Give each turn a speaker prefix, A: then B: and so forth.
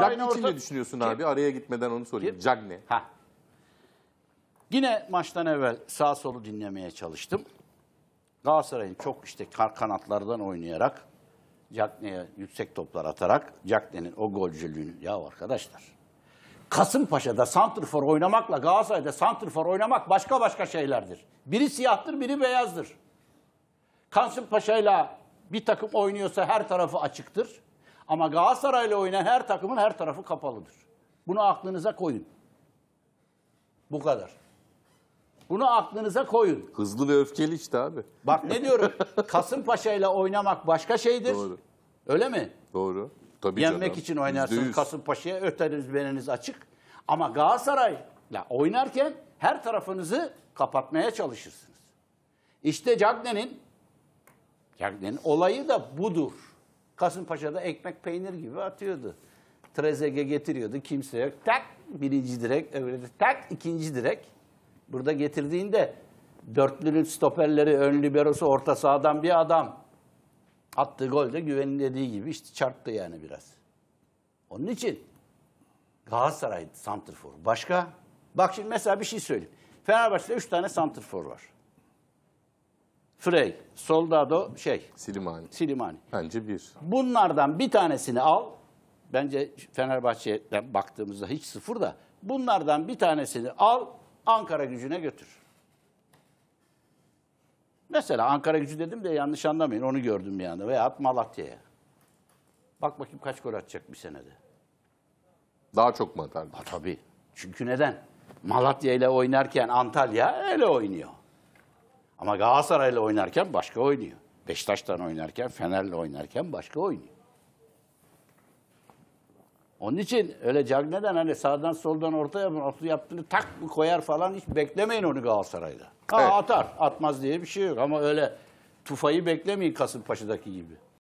A: Cagne için ne düşünüyorsun Kim? abi?
B: Araya gitmeden onu sorayım. Cagne. Ha. Yine maçtan evvel sağ solu dinlemeye çalıştım. Galatasaray'ın çok işte kanatlardan oynayarak, Cagne'ye yüksek toplar atarak, Cagne'nin o golcülüğünü... Ya arkadaşlar, Kasımpaşa'da santrfor oynamakla Galatasaray'da santrfor oynamak başka başka şeylerdir. Biri siyahtır, biri beyazdır. Kasımpaşa'yla bir takım oynuyorsa her tarafı açıktır. Ama Galatasaray'la oynayan her takımın her tarafı kapalıdır. Bunu aklınıza koyun. Bu kadar. Bunu aklınıza koyun. Hızlı ve öfkeli işte abi. Bak ne diyorum? Kasımpaşa ile oynamak başka şeydir. Doğru. Öyle mi? Doğru. Tabii Yenmek canım. için oynarsın Kasımpaşa'ya. Öteriniz beniniz açık. Ama Galatasaray'la oynarken her tarafınızı kapatmaya çalışırsınız. İşte Cagne'nin Cagne'nin olayı da budur. Kasımpaşa'da ekmek peynir gibi atıyordu. Trezege getiriyordu kimse yok. Tak birinci direk öbürü de tak ikinci direk. Burada getirdiğinde dörtlünün stoperleri ön liberosu orta sahadan bir adam. Attığı gol de güvenin dediği gibi işte çarptı yani biraz. Onun için Galatasaray santrfor. Başka? Bak şimdi mesela bir şey söyleyeyim. Fenerbahçe'de üç tane santrfor var. Frey, Soldado şey. Silimani. Silimani. Bence bir. Bunlardan bir tanesini al. Bence Fenerbahçe'den baktığımızda hiç sıfır da. Bunlardan bir tanesini al Ankara gücüne götür. Mesela Ankara gücü dedim de yanlış anlamayın onu gördüm bir anda. Veyahut Malatya'ya. Bak bakayım kaç gol atacak bir senede. Daha çok mu atar? tabii. Çünkü neden? Malatya ile oynarken Antalya öyle oynuyor. Ama Galatasaray'la oynarken başka oynuyor. Beşiktaş'tan oynarken, Fener'le oynarken başka oynuyor. Onun için öyle neden hani sağdan soldan orta yapın, orta yaptığını tak mı koyar falan hiç beklemeyin onu Galatasaray'da. Ha evet. atar, atmaz diye bir şey yok ama öyle tufayı beklemeyin Kasımpaşa'daki gibi.